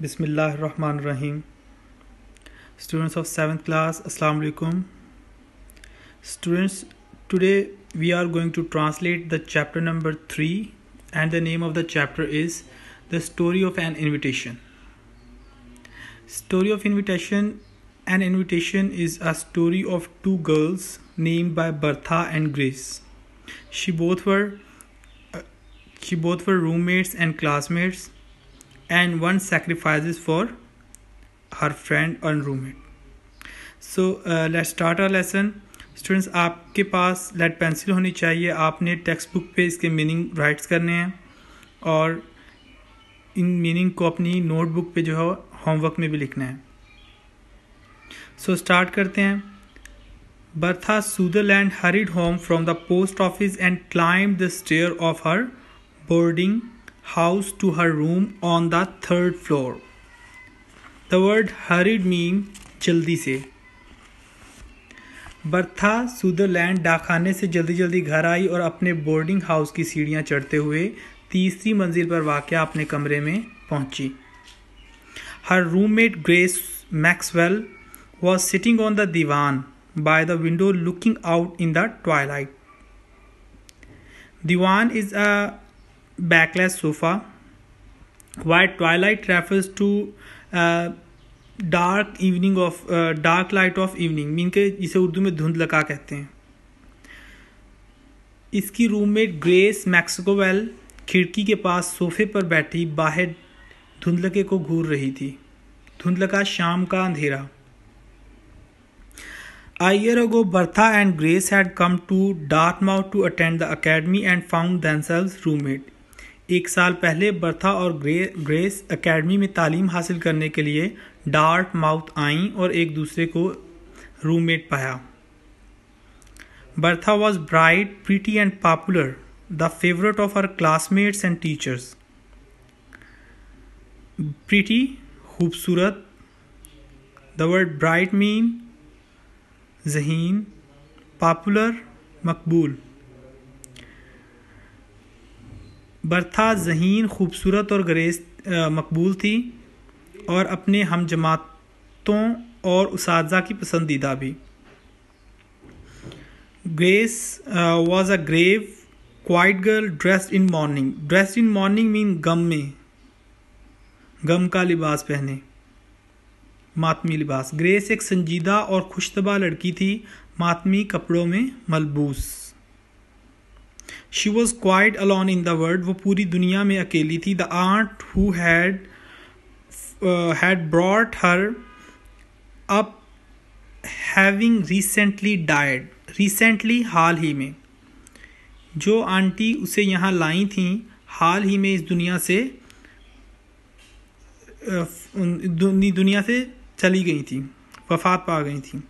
Bismillah Rahman Rahim. Students of 7th class, Assalamu Alaikum. Students, today we are going to translate the chapter number 3, and the name of the chapter is The Story of an Invitation. Story of Invitation An invitation is a story of two girls named by Bertha and Grace. She both were uh, she both were roommates and classmates and one sacrifice for her friend और roommate so let start our lesson students आपके पास late pencil होनी चाहिए आपने text book पे इसके meaning rights करने हैं और इन मीनिंग को अपनी नोटबुक पे जो है होमवर्क में भी लिखना है सो so, स्टार्ट करते हैं Bertha Sutherland hurried home from the post office and climb the stair of her boarding house to her room on the third floor. The word hurried mean जल्दी से बर्था सुदरलैंड डाकखाने से जल्दी जल्दी घर आई और अपने बोर्डिंग हाउस की सीढ़ियां चढ़ते हुए तीसरी मंजिल पर वाक़ अपने कमरे में पहुंची her roommate Grace Maxwell was sitting on the divan by the window looking out in the twilight. Divan is a backlash sofa why twilight refers to uh, dark evening of dark light of evening mean के जिसे उर्दू में धुंध लका कहते हैं इसकी roommate grace मैक्सिकोवेल खिड़की के पास सोफे पर बैठी बाहर धुंधलके को घूर रही थी धुंधलका शाम का अंधेरा A year ago, Bertha and Grace had come to Dartmouth to attend the academy and found themselves roommates. एक साल पहले बर्था और ग्रे ग्रेस एकेडमी में तालीम हासिल करने के लिए डार्ट माउथ आई और एक दूसरे को रूममेट पाया Bertha was bright pretty and popular the favourite of our classmates and teachers pretty खूबसूरत द वर्ड ब्राइट मीन जहीन पॉपुलर मकबूल बर्था जहीन खूबसूरत और ग्रेस मकबूल थी और अपने हम जमातों और उस की पसंदीदा भी Grace was a grave quiet girl dressed in mourning dressed in mourning mean गम में गम का लिबास पहने मातमी लिबास ग्रेस एक संजीदा और खुशतबा लड़की थी मातमी कपड़ों में मलबूस she was quite alone in the world वो पूरी दुनिया में अकेली थी the aunt who had had brought her up having recently died recently हाल ही में जो आंटी उसे यहाँ लाई थी हाल ही में इस दुनिया से uh, दुनिया से चली गई थी वफात पा गई थी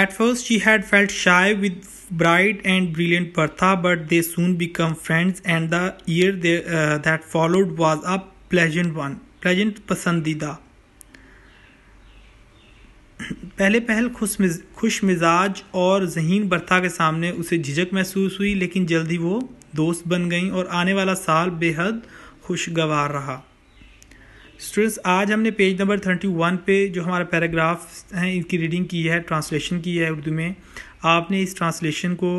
at first she had felt shy with bright and brilliant Partha, but they soon become friends, and the year they, uh, that followed was a pleasant one. Pleasant पसंदीदा पहले पहल खुश खुश मिजाज और जहीन बर्था के सामने उसे झिझक महसूस हुई लेकिन जल्दी वो दोस्त बन गई और आने वाला साल बेहद खुशगवार रहा स्टूडेंट्स आज हमने पेज नंबर थर्टी वन पे जो हमारा पैराग्राफ हैं इनकी रीडिंग की है ट्रांसलेशन की है उर्दू में आपने इस ट्रांसलेशन को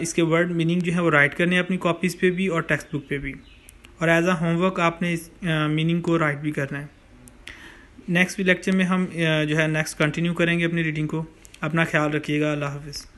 इसके वर्ड मीनिंग जो है वो राइट करने अपनी कॉपीज़ पे भी और टेक्स्ट बुक पे भी और एज आ होमवर्क आपने इस मीनिंग को राइट भी करना है नेक्स्ट लेक्चर में हम जो है नेक्स्ट कंटिन्यू करेंगे अपनी रीडिंग को अपना ख्याल रखिएगा अल्लाह हाफिज़